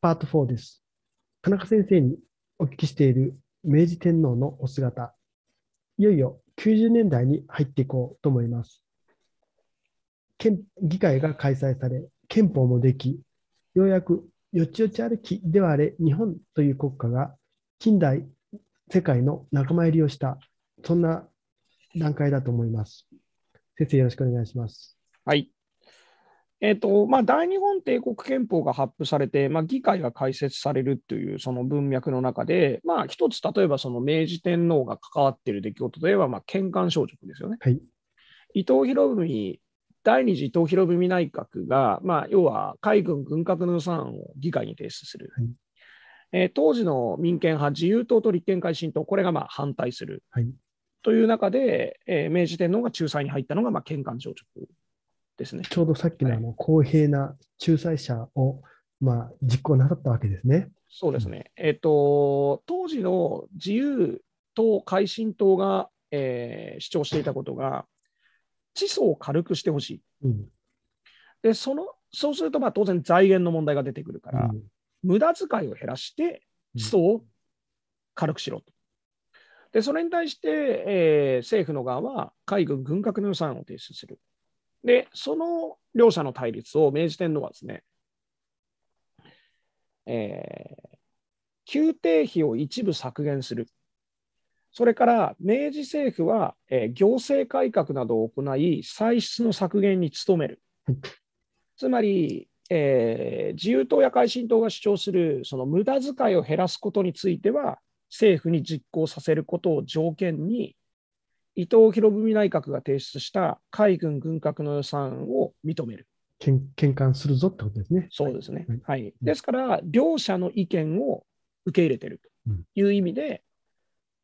パート4です。田中先生にお聞きしている明治天皇のお姿、いよいよ90年代に入っていこうと思います。県議会が開催され、憲法もでき、ようやくよちよち歩きではあれ日本という国家が近代世界の仲間入りをしたそんな段階だと思います。先生よろしくお願いします。はい。えーとまあ、大日本帝国憲法が発布されて、まあ、議会が開設されるというその文脈の中で、まあ、一つ、例えばその明治天皇が関わっている出来事といえば、まあ、県官職ですよね。はい、伊藤博文第二次伊藤博文内閣が、まあ、要は海軍軍拡の予算案を議会に提出する、はい、えー、当時の民権派、自由党と立憲会新党、これがまあ反対する、はい、という中で、えー、明治天皇が仲裁に入ったのが、まあ、県官職ですね。ちょうどさっきのあの公平な仲裁者を、まあ、実行なさったわけですね。そうですね、えーと、当時の自由党、改進党が、えー、主張していたことが、地層を軽くしてほしい、うん、でその。そうするとまあ当然財源の問題が出てくるから、うん、無駄遣いを減らして、地層を軽くしろと。でそれに対して、えー、政府の側は海軍軍拡の予算を提出する。で、その両者の対立を明治天皇はですね、えー、宮廷費を一部削減する。それから明治政府は、えー、行政改革などを行い、歳出の削減に努める。つまり、えー、自由党や改進党が主張するその無駄遣いを減らすことについては、政府に実行させることを条件に、伊藤博文内閣が提出した海軍軍拡の予算を認める。転換するぞってことですね。そうですね。はい。はい、ですから、両者の意見を受け入れてるという意味で、うん、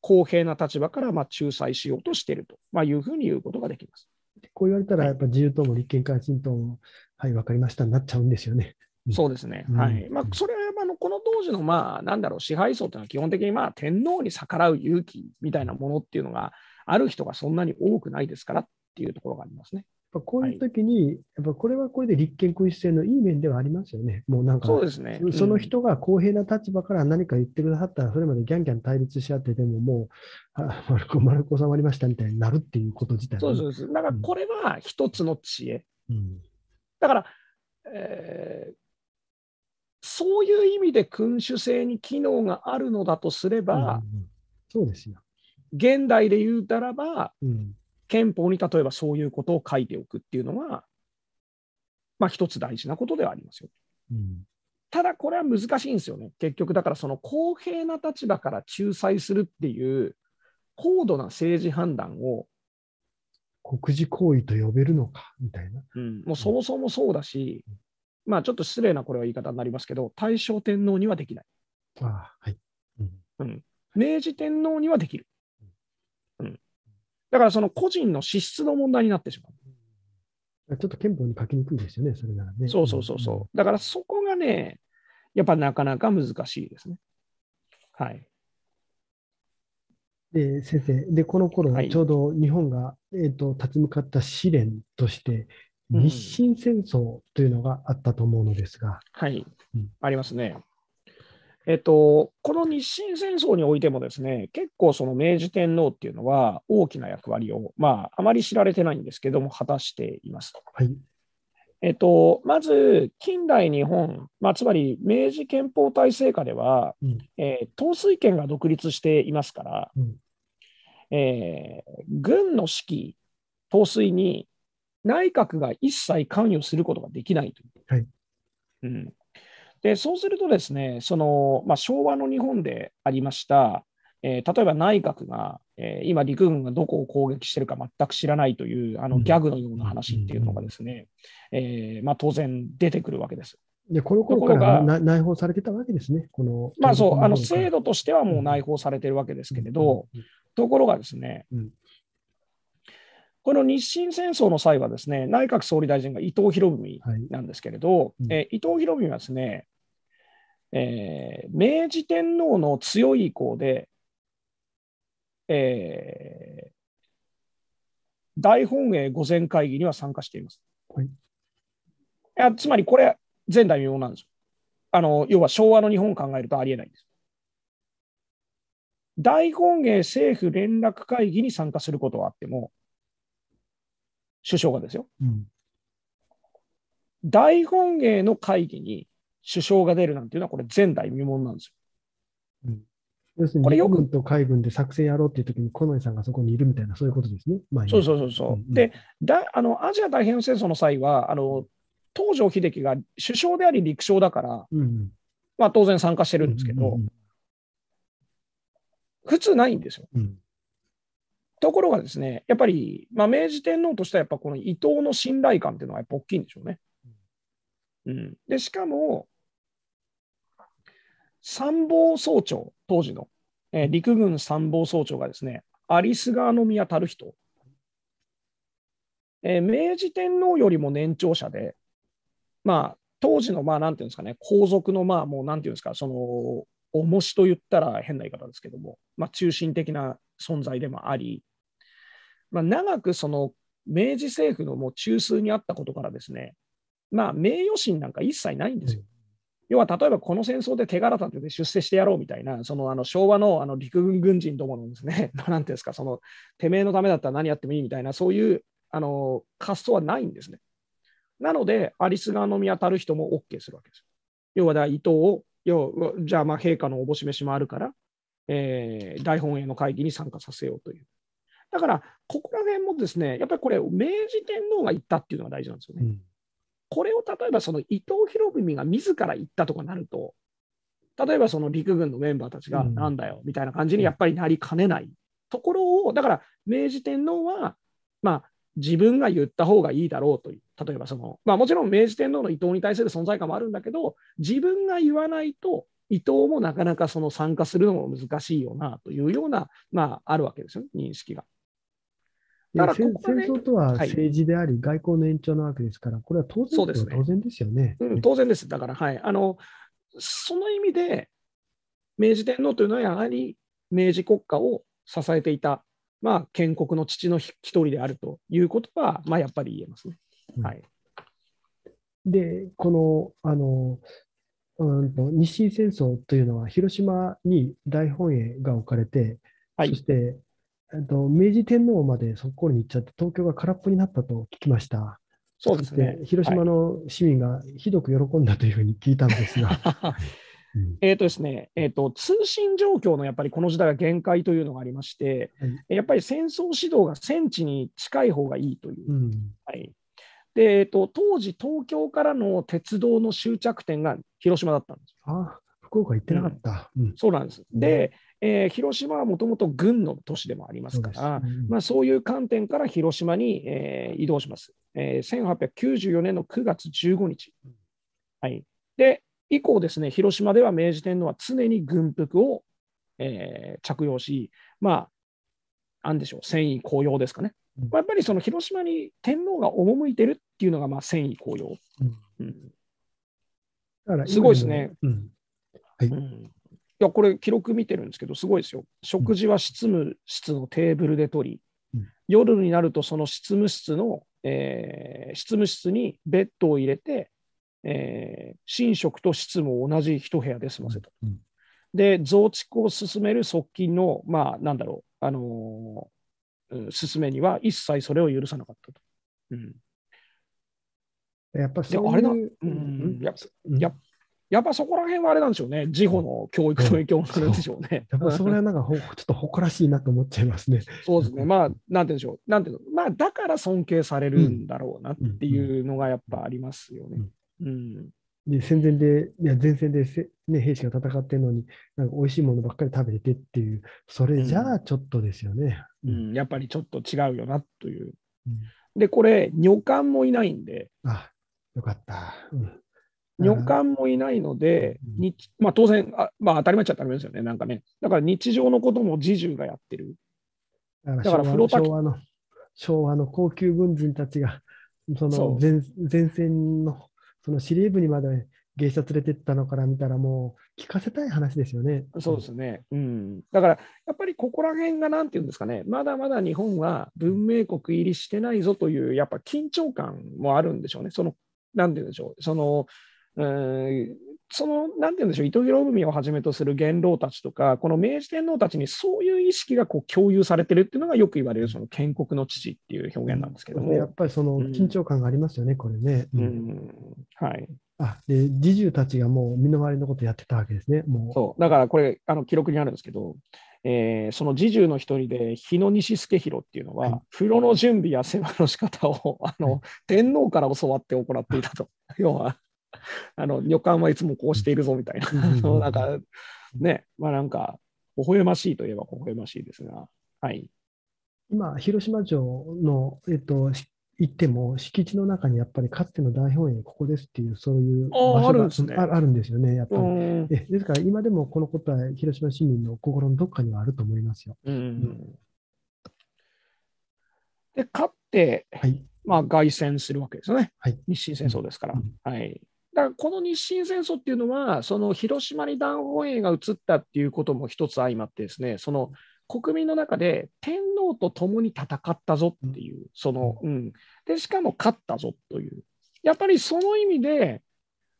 公平な立場からまあ仲裁しようとしていると、まあ、いうふうに言うことができます。こう言われたら、やっぱ自由党も立憲改進党も、はい、分かりましたになっちゃうんですよね。そうですね、うん、はいまあ、それはあのこの当時の、まあ、なんだろう支配層というのは基本的にまあ天皇に逆らう勇気みたいなものっていうのが、ある人がそんなに多くないですからっていうところがありますね。やっぱこういう時に、はい、やっぱこれはこれで立憲君主制のいい面ではありますよね。もうなんか、そうですね、うん、その人が公平な立場から何か言ってくださったら、それまでギャンギャン対立し合ってでも、もう、あ 丸く丸く収まりましたみたいになるっていうこと自体、ね、そうです。だからこれは一つの知恵。うん、だから、えー、そういう意味で君主制に機能があるのだとすれば、うんうん、そうですよ。現代で言うたらば、うん、憲法に例えばそういうことを書いておくっていうのは、まあ、一つ大事なことではありますよ。うん、ただ、これは難しいんですよね。結局、だからその公平な立場から仲裁するっていう高度な政治判断を。国事行為と呼べるのかみたいな。うん、もうそもそもそうだし、うん、まあ、ちょっと失礼なこれは言い方になりますけど、大正天皇にはできない。あはいうん、うん、明治天皇にはできる。だからその個人の資質の問題になってしまう。ちょっと憲法に書きにくいですよね、それならね。そうそうそうそう。だからそこがね、やっぱなかなか難しいですね。はい。で先生、でこの頃、ちょうど日本が、えーと、と立ち向かった試練として、日清戦争というのがあったと思うのですが。うん、はい、うん、ありますね。えっと、この日清戦争においてもですね、結構その明治天皇っていうのは大きな役割を、まあ、あまり知られてないんですけども、果たしています。はいえっと、まず、近代日本、まあ、つまり明治憲法体制下では、うん、えー、統帥権が独立していますから、うん、えー、軍の指揮、統帥に内閣が一切関与することができないという。はいうん、でそうするとですね、そのまあ、昭和の日本でありました、えー、例えば内閣が、えー、今、陸軍がどこを攻撃してるか全く知らないというあのギャグのような話っていうのがですね、えま当然出てくるわけです。でこの頃から内包されてたわけですね、このまあそうあの制度としてはもう内包されてるわけですけれど、うんうん、ところがですね、うん、この日清戦争の際はですね、内閣総理大臣が伊藤博文なんですけれど、はいうん、え伊藤博文はですね、えー、明治天皇の強い意向で、えー、大本営御前会議には参加しています。はい、いやつまりこれ、前代未聞なんですよ。あの要は昭和の日本を考えるとありえないんです。大本営政府連絡会議に参加することはあっても、首相がですよ。うん、大本営の会議に首相が出るなんていうのは、これ、前代未聞なんですよ。うん要するに、日軍と海軍で作戦やろうっていう時に、近衛さんがそこにいるみたいな、そういうことですね。そうそうそうそう。うんうん、でだあの、アジア太平洋戦争の際は、あの東条英機が首相であり陸将だから、うんうん、まあ、当然参加してるんですけど、うんうんうん、普通ないんですよ。うんところがですね、やっぱり、まあ、明治天皇としては、やっぱこの伊藤の信頼感っていうのはやっぱ大きいんでしょうね。うん、でしかも、参謀総長、当時の、えー、陸軍参謀総長がですね、有栖川宮樽人、えー、明治天皇よりも年長者で、まあ、当時の、まあ、なんていうんですかね、皇族の、まあ、もうなんていうんですか、その、重しと言ったら変な言い方ですけども、まあ、中心的な存在でもあり、まあ、長くその明治政府のもう中枢にあったことからですね、まあ、名誉心なんか一切ないんですよ。要は例えばこの戦争で手柄立てて出世してやろうみたいな、そのあの昭和のあの陸軍軍人どものですね、なんていうんですか、そのてめえのためだったら何やってもいいみたいな、そういうあの滑走はないんですね。なので、アリス側の見当たる人も OK するわけです。要は伊藤を、要はじゃあまあ陛下のおぼししもあるから、えー、大本営の会議に参加させようという。だから、ここら辺もですね、やっぱりこれ、明治天皇が言ったっていうのが大事なんですよね。うん、これを例えば、その伊藤博文が自ら言ったとかなると、例えばその陸軍のメンバーたちが、なんだよみたいな感じにやっぱりなりかねないところを、だから、明治天皇は、まあ、自分が言った方がいいだろうという、例えばその、まあ、もちろん明治天皇の伊藤に対する存在感もあるんだけど、自分が言わないと、伊藤もなかなかその参加するのも難しいよなというような、まあ、あるわけですよね、認識が。ここ、ね、戦争とは政治であり、はい、外交の延長なわけですから、これは当然です当然ですよね、うん、当然です、だから、はい、あのその意味で、明治天皇というのは、やはり明治国家を支えていた、まあ、建国の父の一人であるということは、まあ、やっぱり言えますね。うん、はい、で、このあのうんと日清戦争というのは、広島に大本営が置かれて、はい、そしてえっと、明治天皇までそこに行っちゃって、東京が空っぽになったと聞きました。そうですね。広島の市民がひどく喜んだというふうに聞いたんですが。はい、えっとですね、えっ、ー、と、通信状況のやっぱりこの時代は限界というのがありまして、はい、やっぱり戦争指導が戦地に近い方がいいという。うん、はい。で、えっ、ー、と、当時東京からの鉄道の終着点が広島だったんですああ、福岡行ってなかった。うん、そうなんです。で、えー、広島はもともと軍の都市でもありますから、ね、まあ、そういう観点から広島に、えー、移動します、えー。1894年の9月15日。はい、で、以降ですね、広島では明治天皇は常に軍服を、えー、着用し、まあ、なんでしょう、戦意高揚ですかね。まあ、やっぱりその広島に天皇が赴いてるっていうのが、まあ、戦意高揚。うん、うん、だからすごいですね。うんはい、うんいや、これ記録見てるんですけど、すごいですよ。食事は執務室のテーブルで取り、うん、夜になるとその執務室の、えー、執務室にベッドを入れて、えー、寝食と執務を同じ一部屋で済ませた。うんで、増築を進める側近の、まあ、なんだろう、あのー、進めには一切それを許さなかったと。うんやっぱそういう。あれだ、うん、うん、やややっぱそこら辺はあれなんでしょうね、事故の教育の影響もあるんでしょうね。うん、やっぱそれはなんかちょっと誇らしいなと思っちゃいますね。そうですね、まあ、なんていうんでしょう、なんていうの、まあ、だから尊敬されるんだろうなっていうのがやっぱありますよね。うん、で戦前で、いや前線でね、兵士が戦ってるのに、なんか美味しいものばっかり食べててっていう、それじゃあちょっとですよね。うん、うん、やっぱりちょっと違うよなという。で、これ、女官もいないんで。あよかった。うん女官もいないので、日まあ、当然あ、まあ、当たり前っちゃ当たり前ですよね、なんかね。だから日常のことも侍従がやってる。だから昭和の昭和の高級軍人たちが、その前前線のその司令部にまで芸者連れてったのから見たら、もう聞かせたい話ですよね。そうですね、うん、だからやっぱりここら辺がなんていうんですかね、まだまだ日本は文明国入りしてないぞという、やっぱ緊張感もあるんでしょうね、そのなんていうんでしょう、そのその、なんて言うんでしょう、糸藤文をはじめとする元老たちとか、この明治天皇たちにそういう意識がこう共有されてるっていうのがよく言われる、その建国の父っていう表現なんですけども。やっぱりその緊張感がありますよね、うん、これね。うん、うん、はい。あで、侍従たちがもう身の回りのことやってたわけですね、もう。そう、だからこれ、あの記録にあるんですけど、えー、その侍従の一人で日野西助弘っていうのは、はい、風呂の準備や世話の仕方をあを、はい、天皇から教わって行っていたと、要は あの女官はいつもこうしているぞみたいな、なんかね、まあなんか、微笑ましいといえば微笑ましいですが、はい、今、広島城の、えっと、行っても、敷地の中にやっぱりかつての大本営、ここですっていう、そういう場所があるんです、ね、あるんですよね、やっぱり。えですから、今でもこのことは広島市民の心のどっかにはあると思いますよ。うん、うん、で、かって、はいまあ、凱旋するわけですよね、はい、日清戦争ですから。うん、はいだこの日清戦争っていうのは、その広島に弾本営が移ったっていうことも一つ相まってですね、その国民の中で天皇と共に戦ったぞっていう、その、うん、でしかも勝ったぞという、やっぱりその意味で、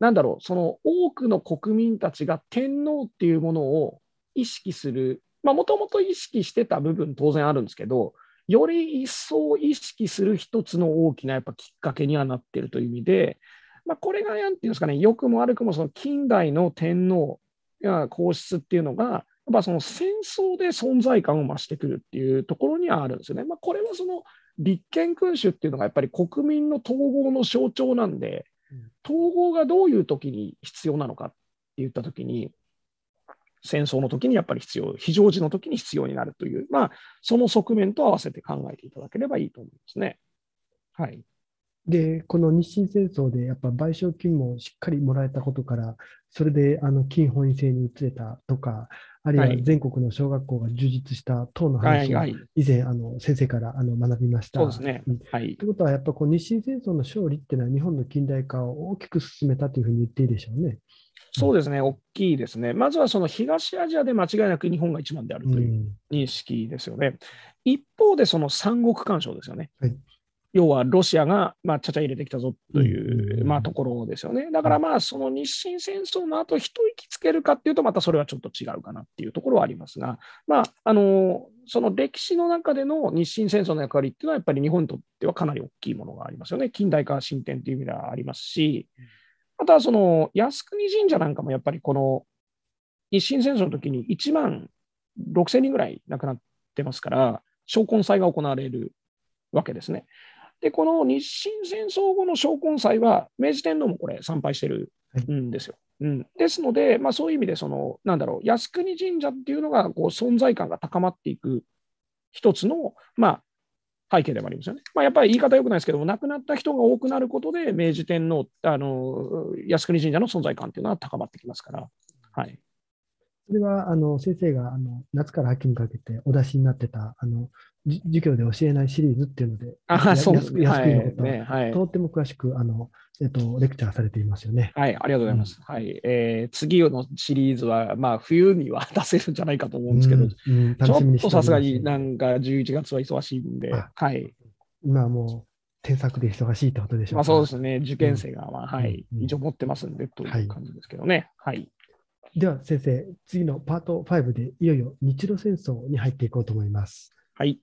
なんだろう、その多くの国民たちが天皇っていうものを意識する、もともと意識してた部分、当然あるんですけど、より一層意識する一つの大きなやっぱきっかけにはなってるという意味で、まあ、これが何て言うんですかね、良くも悪くもその近代の天皇や皇室っていうのが、やっぱその戦争で存在感を増してくるっていうところにはあるんですよね。まあ、これはその立憲君主っていうのがやっぱり国民の統合の象徴なんで、統合がどういう時に必要なのかって言った時に、戦争の時にやっぱり必要、非常時の時に必要になるという、まあ、その側面と合わせて考えていただければいいと思いますね。はい。で、この日清戦争でやっぱ賠償金もしっかりもらえたことから、それであの金本位制に移れたとか、あるいは全国の小学校が充実した等の話を以前、あの先生からあの学びました。そうですね。はい。ということは、やっぱこう日清戦争の勝利っていうのは日本の近代化を大きく進めたというふうに言っていいでしょうね。そうですね、大きいですね。まずはその東アジアで間違いなく日本が一番であるという認識ですよね。うん、一方で、その三国干渉ですよね。はい、要はロシアが、まあ、ちゃちゃ入れてきたぞという、まあ、ところですよね。だからまあ、その日清戦争の後、一息つけるかっていうと、またそれはちょっと違うかなっていうところはありますが、まあ、あの、その歴史の中での日清戦争の役割っていうのは、やっぱり日本にとってはかなり大きいものがありますよね。近代化進展という意味ではありますし、あとはその靖国神社なんかもやっぱりこの日清戦争の時に1万6000人ぐらい亡くなってますから、昇魂祭が行われるわけですね。で、この日清戦争後の昇魂祭は、明治天皇もこれ、参拝してるんですよ。はい、うん、ですので、まあ、そういう意味でその、なんだろう、靖国神社っていうのがこう存在感が高まっていく一つの、まあ、背景でもありますよね。まあ、やっぱり言い方よくないですけども、亡くなった人が多くなることで、明治天皇、あの靖国神社の存在感っていうのは高まってきますから。はいそれはあの先生があの夏から秋にかけてお出しになってたあの授業で教えないシリーズっていうので、あそうで安のこと、はいねはい、とっても詳しくあの、えっと、レクチャーされていますよね。はい、ありがとうございます。うん、はいえー、次のシリーズは、まあ、冬には出せるんじゃないかと思うんですけど、うんうん、ちょっとさすがになんか11月は忙しいんで、はい、今もう添削で忙しいってことでしょうまあ、そうですね、受験生が、まあはい、一応持ってますんでという感じですけどね。はいでは先生、次のパート5でいよいよ日露戦争に入っていこうと思います。はい。